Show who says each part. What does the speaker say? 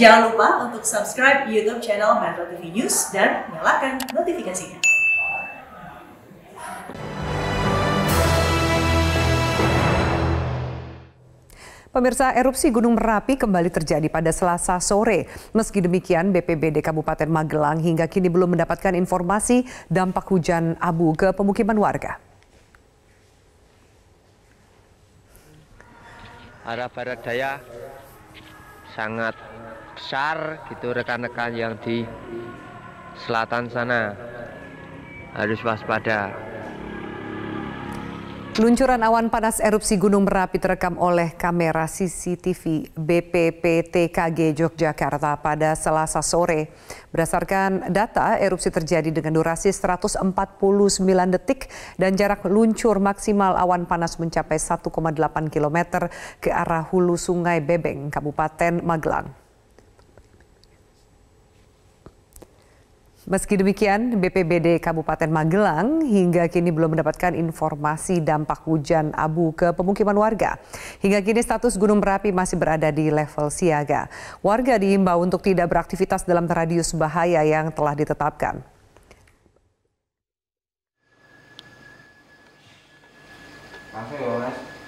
Speaker 1: Jangan lupa untuk subscribe YouTube channel Metro TV News dan nyalakan notifikasinya. Pemirsa, erupsi Gunung Merapi kembali terjadi pada Selasa sore. Meski demikian, BPBD Kabupaten Magelang hingga kini belum mendapatkan informasi dampak hujan abu ke pemukiman warga.
Speaker 2: Arah barat daya sangat besar gitu rekan-rekan yang di selatan sana harus waspada.
Speaker 1: Luncuran awan panas erupsi Gunung Merapi terekam oleh kamera CCTV BPPTKG Yogyakarta pada Selasa sore. Berdasarkan data, erupsi terjadi dengan durasi 149 detik dan jarak luncur maksimal awan panas mencapai 1,8 km ke arah hulu Sungai Bebeng, Kabupaten Magelang. Meski demikian, BPBD Kabupaten Magelang hingga kini belum mendapatkan informasi dampak hujan abu ke pemukiman warga. Hingga kini status Gunung Merapi masih berada di level siaga. Warga diimbau untuk tidak beraktivitas dalam radius bahaya yang telah ditetapkan.
Speaker 2: Terima kasih, ya,